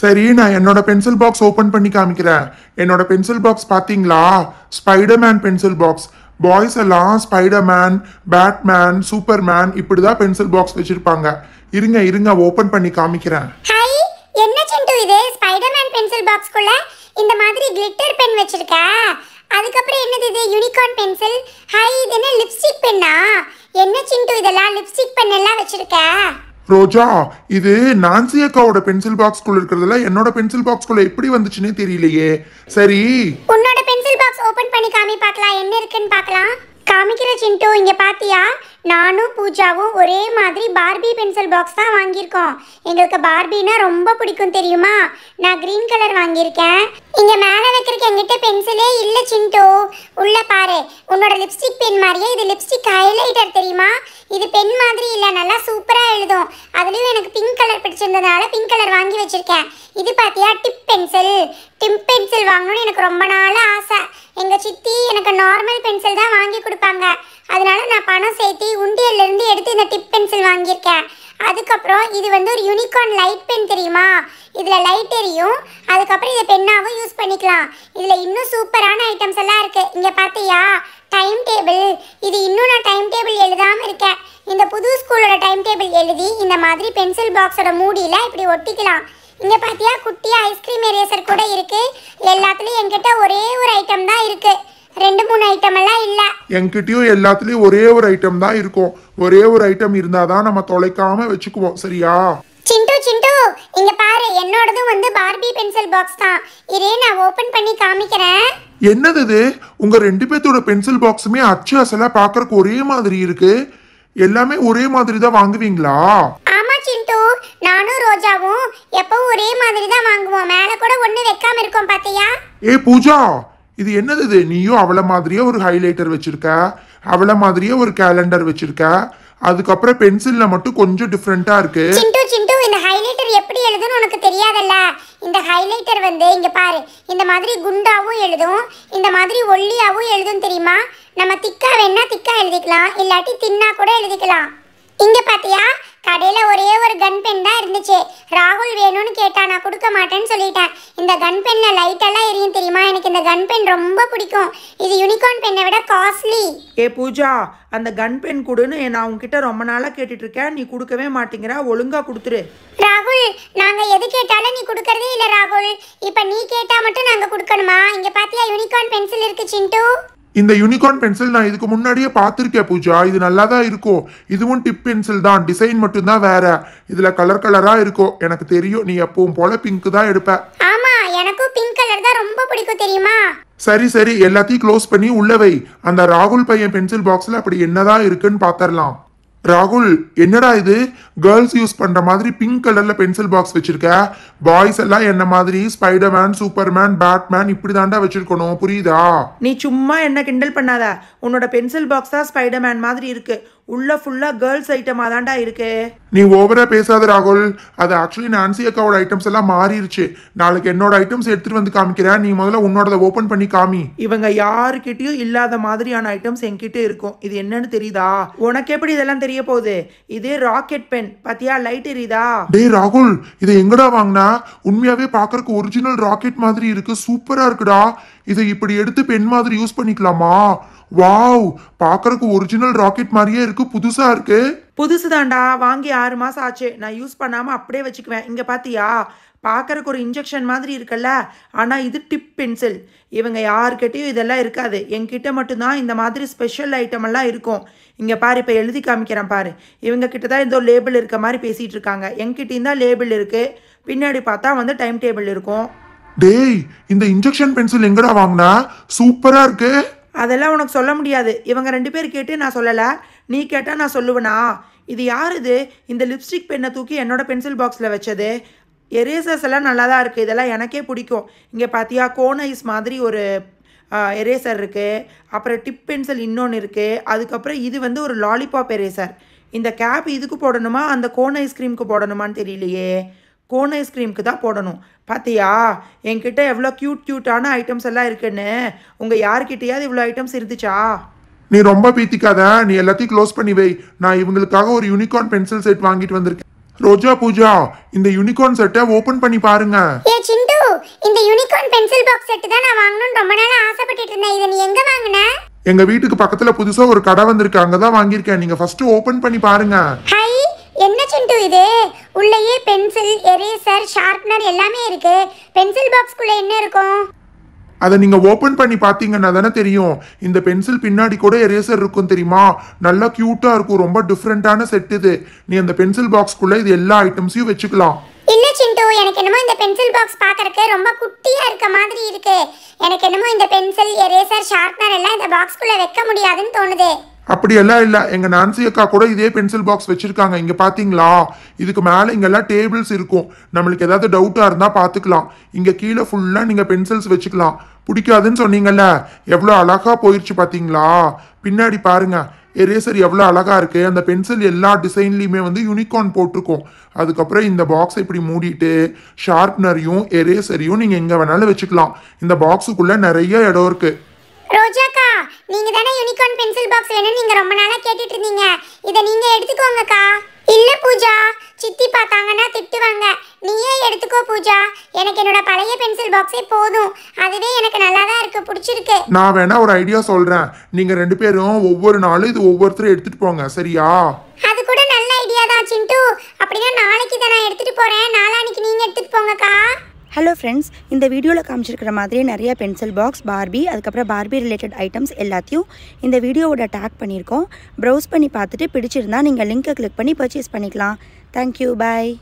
சரி நான் என்னோட பென்சில் பாக்ஸ் ஓப்பன் பண்ணி காமிக்கிறேன் என்னோட பென்சில் பாக்ஸ் பார்த்தீங்களா ஸ்பைடர்மேன் பென்சில் பாக்ஸ் பாய்ஸ் எல்லாம் ஸ்பைடர்மேன் பேட்மேன் சூப்பர்மேன் இப்படி தான் பென்சில் பாக்ஸ் வச்சிருப்பாங்க இருங்க இருங்க ஓப்பன் பண்ணி காமிக்கிறேன் ஹாய் என்ன சிண்டு இது ஸ்பைடர்மேன் பென்சில் பாக்ஸ்க்குள்ள இந்த மாதிரி கிளிட்டர் பென் வச்சிருக்க அதுக்கப்புறம் என்னது இது யூனிகார்ன் பென்சில் ஹாய் இது என்ன லிப்ஸ்டிக் பென்னா என்ன சிண்டு இதெல்லாம் லிப்ஸ்டிக் பென் எல்லாம் வச்சிருக்க ரோஜா இது நான்சி அக்காவோட பென்சில் பாக்ஸ் குள்ள இருக்கிறதுல என்னோட பென்சில் பாக்ஸ் குள்ள எப்படி வந்துச்சுன்னே தெரியலையே சரி உன்னோட பென்சில் பாக்ஸ் ஓபன் பண்ணி காமி பார்க்கலாம் என்ன இருக்குன்னு பார்க்கலாம் காமிக்கிற சிண்டு இங்க பாத்தியா நானும் பூஜாவும் ஒரே மாதிரி பார்பி பென்சில் பாக்ஸ் தான் வாங்கியிருக்கோம் எங்களுக்கு பார்பினா ரொம்ப பிடிக்கும் தெரியுமா நான் கிரீன் கலர் வாங்கியிருக்கேன் இங்க மேலே வைக்கிறதுக்கு என்கிட்ட பென்சிலே இல்லை சின்டோ உள்ள பாரு உன்னோட லிப்ஸ்டிக் பென் மாதிரியே இது லிப்ஸ்டிக் ஹைலைட்டர் தெரியுமா இது பென் மாதிரி இல்லை நல்லா சூப்பராக எழுதும் அதுலேயும் எனக்கு பிங்க் கலர் பிடிச்சிருந்ததால பிங்க் கலர் வாங்கி வச்சுருக்கேன் இது பார்த்தியா டிப் பென்சில் டிப் பென்சில் வாங்கணும்னு எனக்கு ரொம்ப நாள் ஆசை எங்கள் சித்தி எனக்கு நார்மல் பென்சில் தான் வாங்கி கொடுப்பாங்க அதனால நான் பணம் சேர்த்து உண்டியல்லேருந்து எடுத்து இந்த டிப் பென்சில் வாங்கியிருக்கேன் அதுக்கப்புறம் இது வந்து ஒரு யூனிகார்ன் லைட் பென் தெரியுமா இதில் லைட் எரியும் அதுக்கப்புறம் இதை பென்னாகவும் யூஸ் பண்ணிக்கலாம் இதில் இன்னும் சூப்பரான ஐட்டம்ஸ் எல்லாம் இருக்குது இங்கே பார்த்தியா டைம் டேபிள் இது இன்னும் நான் டைம் டேபிள் எழுதாமல் இருக்கேன் இந்த புது ஸ்கூலோட டைம் டேபிள் எழுதி இந்த மாதிரி பென்சில் பாக்ஸோட மூடியில் இப்படி ஒட்டிக்கலாம் இங்கே பார்த்தியா குட்டியாக ஐஸ்கிரீம் எரேசர் கூட இருக்குது எல்லாத்துலேயும் என்கிட்ட ஒரே ஒரு ஐட்டம் தான் இருக்குது ரெண்டு மூணு ஐட்டம் எல்லாம் இல்ல என்கிட்டயும் எல்லாத்துலயும் ஒரே ஒரு ஐட்டம் தான் இருக்கும் ஒரே ஒரு ஐட்டம் இருந்தாதான் நம்ம தொலைக்காம வச்சுக்குவோம் சரியா சிண்டு சிண்டு இங்க பாரு என்னோடதும் வந்து பார்பி பென்சில் பாக்ஸ் தான் இரு நான் ஓபன் பண்ணி காமிக்கிறேன் என்னது இது உங்க ரெண்டு பேர்த்தோட பென்சில் பாக்ஸுமே அச்சு அசலா பாக்குறதுக்கு ஒரே மாதிரி இருக்கு எல்லாமே ஒரே மாதிரி தான் வாங்குவீங்களா ஆமா சிண்டு நானும் ரோஜாவும் எப்பவும் ஒரே மாதிரி தான் வாங்குவோம் மேல கூட ஒண்ணு வைக்காம இருக்கோம் பாத்தியா ஏ பூஜா இது என்னது இது நீயும் அவளை மாதிரியே ஒரு ஹைலைட்டர் வச்சுருக்க அவளை மாதிரியே ஒரு கேலண்டர் வச்சுருக்க அதுக்கப்புறம் பென்சில்ல மட்டும் கொஞ்சம் டிஃப்ரெண்டா இருக்கு சிண்டு சிண்டு இந்த ஹைலைட்டர் எப்படி எழுதுன்னு உனக்கு தெரியாதல்ல இந்த ஹைலைட்டர் வந்து இங்க பாரு இந்த மாதிரி குண்டாவும் எழுதும் இந்த மாதிரி ஒல்லியாவும் எழுதும் தெரியுமா நம்ம திக்கா வேணா திக்கா எழுதிக்கலாம் இல்லாட்டி தின்னா கூட எழுதிக்கலாம் இங்க பாத்தியா கடையில் ஒரே ஒரு கன் பென் தான் இருந்துச்சு ராகுல் வேணும்னு கேட்டா நான் கொடுக்க மாட்டேன்னு சொல்லிட்டேன் இந்த கன் பென்னில் லைட்டெல்லாம் எரியும் தெரியுமா எனக்கு இந்த கன் பென் ரொம்ப பிடிக்கும் இது யூனிகார்ன் பென்னை விட காஸ்ட்லி ஏ பூஜா அந்த கன் பென் கொடுன்னு நான் உங்ககிட்ட ரொம்ப நாளாக கேட்டுட்டு இருக்கேன் நீ கொடுக்கவே மாட்டேங்கிற ஒழுங்காக கொடுத்துரு ராகுல் நாங்கள் எது கேட்டாலும் நீ கொடுக்கறதே இல்லை ராகுல் இப்போ நீ கேட்டால் மட்டும் நாங்கள் கொடுக்கணுமா இங்கே பார்த்தியா யூனிகார்ன் பென்சில் இருக்கு சிண்டு இந்த யூனிகார்ன் பென்சில் நான் இதுக்கு முன்னாடியே பார்த்துருக்கேன் பூஜா இது நல்லா தான் இருக்கும் இதுவும் டிப் பென்சில் தான் டிசைன் மட்டும்தான் வேற இதுல கலர் கலரா இருக்கும் எனக்கு தெரியும் நீ எப்பவும் போல பிங்க் தான் எடுப்ப ஆமா பிங்க் கலர் தான் ரொம்ப பிடிக்கும் தெரியுமா சரி சரி எல்லாத்தையும் க்ளோஸ் பண்ணி உள்ள வை அந்த ராகுல் பையன் பென்சில் பாக்ஸ்ல அப்படி என்னதான் இருக்குன்னு பாத்திரலாம் ராகுல் என்னடா இது கேர்ள்ஸ் யூஸ் பண்ணுற மாதிரி பிங்க் கலரில் பென்சில் பாக்ஸ் வச்சுருக்க பாய்ஸ் எல்லாம் என்ன மாதிரி ஸ்பைடர்மேன் சூப்பர்மேன் பேட்மேன் இப்படி தாண்டா வச்சுருக்கணும் புரியுதா நீ சும்மா என்ன கிண்டல் பண்ணாத உன்னோட பென்சில் பாக்ஸ் தான் ஸ்பைடர்மேன் மாதிரி இருக்குது உள்ள ஃபுல்லா கேர்ள்ஸ் ஐட்டமா தான்டா இருக்கு நீ ஓவரா பேசாத ராகுல் அது ஆக்சுவலி நான்சி அக்காவோட ஐட்டம்ஸ் எல்லாம் மாறிடுச்சு நாளைக்கு என்னோட ஐட்டம்ஸ் எடுத்துட்டு வந்து காமிக்கிறேன் நீ முதல்ல உன்னோட ஓபன் பண்ணி காமி இவங்க யாருக்கிட்டயும் இல்லாத மாதிரியான ஐட்டம்ஸ் என்கிட்ட இருக்கும் இது என்னன்னு தெரியுதா உனக்கு எப்படி இதெல்லாம் தெரிய போகுது இது ராக்கெட் பென் பாத்தியா லைட் எரியுதா டேய் ராகுல் இதை எங்கடா வாங்கினா உண்மையாவே பாக்குறதுக்கு ஒரிஜினல் ராக்கெட் மாதிரி இருக்கு சூப்பரா இருக்குடா இதை இப்படி எடுத்து பெண் மாதிரி யூஸ் பண்ணிக்கலாமா வாவ் பாக்குறதுக்கு ஒரிஜினல் ராக்கெட் மாதிரியே இருக்கு புதுசா இருக்கு புதுசுதான்டா வாங்கி ஆறு மாசம் ஆச்சு நான் யூஸ் பண்ணாம அப்படியே வச்சுக்குவேன் இங்க பாத்தியா பார்க்குறக்கு ஒரு இன்ஜெக்ஷன் மாதிரி இருக்குல்ல ஆனால் இது டிப் பென்சில் இவங்க யாருக்கிட்டேயும் இதெல்லாம் இருக்காது என்கிட்ட மட்டும்தான் இந்த மாதிரி ஸ்பெஷல் ஐட்டம் எல்லாம் இருக்கும் இங்கே பாரு இப்போ எழுதி காமிக்கிறேன் பாரு இவங்க கிட்ட தான் ஏதோ லேபிள் இருக்க மாதிரி பேசிகிட்டு இருக்காங்க என்கிட்டயும் தான் லேபிள் இருக்குது பின்னாடி பார்த்தா வந்து டைம் டேபிள் இருக்கும் டேய் இந்த இன்ஜெக்ஷன் பென்சில் எங்கடா வாங்கினா சூப்பரா இருக்கு அதெல்லாம் உனக்கு சொல்ல முடியாது இவங்க ரெண்டு பேர் கேட்டு நான் சொல்லலை நீ கேட்டால் நான் சொல்லுவனா இது யார் இது இந்த லிப்ஸ்டிக் பெண்ணை தூக்கி என்னோட பென்சில் பாக்ஸில் வச்சது எரேசர்ஸ் எல்லாம் நல்லா தான் இருக்குது இதெல்லாம் எனக்கே பிடிக்கும் இங்கே பார்த்தியா கோன் ஐஸ் மாதிரி ஒரு எரேசர் இருக்குது அப்புறம் டிப் பென்சில் இன்னொன்று இருக்குது அதுக்கப்புறம் இது வந்து ஒரு லாலிபாப் எரேசர் இந்த கேப் இதுக்கு போடணுமா அந்த கோன் ஐஸ்கிரீமுக்கு போடணுமான்னு தெரியலையே கோன் ஐஸ்கிரீமுக்கு தான் போடணும் பார்த்தியா என்கிட்ட எவ்வளோ க்யூட் க்யூட்டான ஐட்டம்ஸ் எல்லாம் இருக்குன்னு உங்கள் யார்கிட்டயாவது இவ்வளோ ஐட்டம்ஸ் இருந்துச்சா நீ ரொம்ப பீத்திக்காத நீ எல்லாத்தையும் க்ளோஸ் பண்ணி வை நான் இவங்களுக்காக ஒரு யூனிகார்ன் பென்சில் செட் வாங்கிட்டு வந்திருக்கேன் ரோஜா பூஜா இந்த யூனிகார்ன் செட்டை ஓபன் பண்ணி பாருங்க ஏ சிந்து இந்த யூனிகார்ன் பென்சில் பாக்ஸ் செட் தான் நான் வாங்கணும் ரொம்ப நாளா ஆசைப்பட்டுட்டு இருந்தேன் இதை நீ எங்க வாங்குன எங்க வீட்டுக்கு பக்கத்துல புதுசா ஒரு கடை வந்திருக்கு அங்க தான் வாங்கியிருக்கேன் நீங்க ஃபர்ஸ்ட் ஓபன் பண்ணி பாருங்க என்ன சிண்டு இது உள்ளேயே பென்சில் எரேசர் ஷார்ப்னர் எல்லாமே இருக்கு பென்சில் பாக்ஸ்க்குள்ள என்ன இருக்கும் அதை நீங்க ஓபன் பண்ணி பாத்தீங்கன்னா தானே தெரியும் இந்த பென்சில் பின்னாடி கூட எரேசர் இருக்கும் தெரியுமா நல்லா கியூட்டா இருக்கும் ரொம்ப டிஃப்ரெண்டான செட் இது நீ அந்த பென்சில் பாக்ஸ்க்குள்ள இது எல்லா ஐட்டம்ஸையும் வச்சுக்கலாம் இல்ல சிண்டு எனக்கு என்னமோ இந்த பென்சில் பாக்ஸ் பாக்கறதுக்கு ரொம்ப குட்டியா இருக்க மாதிரி இருக்கு எனக்கு என்னமோ இந்த பென்சில் எரேசர் ஷார்ப்னர் எல்லாம் இந்த பாக்ஸ்க்குள்ள வைக்க முடியாதுன்னு தோணுது அப்படியெல்லாம் இல்லை எங்கள் நான்சி அக்கா கூட இதே பென்சில் பாக்ஸ் வச்சுருக்காங்க இங்கே பார்த்தீங்களா இதுக்கு மேலே இங்கெல்லாம் டேபிள்ஸ் இருக்கும் நம்மளுக்கு ஏதாவது டவுட்டாக இருந்தால் பார்த்துக்கலாம் இங்கே கீழே ஃபுல்லாக நீங்கள் பென்சில்ஸ் வச்சுக்கலாம் பிடிக்காதுன்னு சொன்னீங்கல்ல எவ்வளோ அழகாக போயிடுச்சு பார்த்தீங்களா பின்னாடி பாருங்கள் எரேசர் எவ்வளோ அழகாக இருக்குது அந்த பென்சில் எல்லா டிசைன்லேயுமே வந்து யூனிகார்ன் போட்டிருக்கோம் அதுக்கப்புறம் இந்த பாக்ஸை இப்படி மூடிட்டு ஷார்ப்னரையும் எரேசரையும் நீங்கள் எங்கே வேணாலும் வச்சுக்கலாம் இந்த பாக்ஸுக்குள்ளே நிறைய இடம் இருக்குது ரோஜாக்கா நீங்க யூனிகார்ன் பென்சில் பாக்ஸ் வேணும்னு நீங்க ரொம்ப நாளா கேட்டுட்டு இருந்தீங்க இதை நீங்க எடுத்துக்கோங்கக்கா இல்ல பூஜா சித்தி பார்த்தாங்கன்னா திட்டுவாங்க நீயே எடுத்துக்கோ பூஜா எனக்கு என்னோட பழைய பென்சில் பாக்ஸே போதும் அதுவே எனக்கு நல்லா தான் இருக்கு பிடிச்சிருக்கு நான் வேணா ஒரு ஐடியா சொல்றேன் நீங்க ரெண்டு பேரும் ஒவ்வொரு நாளும் இது ஒவ்வொருத்தரும் எடுத்துட்டு போங்க சரியா அது கூட நல்ல ஐடியா தான் சிண்டு அப்படின்னா நாளைக்கு இதை நான் எடுத்துட்டு போறேன் நாளானிக்கு நீங்க எடுத்துட்டு போங்கக்கா ஹலோ ஃப்ரெண்ட்ஸ் இந்த வீடியோவில் காமிச்சிருக்கிற மாதிரியே நிறைய பென்சில் பாக்ஸ் பார்பி அதுக்கப்புறம் பார்பி ரிலேட்டட் ஐட்டம்ஸ் எல்லாத்தையும் இந்த வீடியோவோட டேக் பண்ணியிருக்கோம் ப்ரௌஸ் பண்ணி பார்த்துட்டு பிடிச்சிருந்தா நீங்கள் லிங்க்கை கிளிக் பண்ணி பர்ச்சேஸ் பண்ணிக்கலாம் தேங்க்யூ பாய்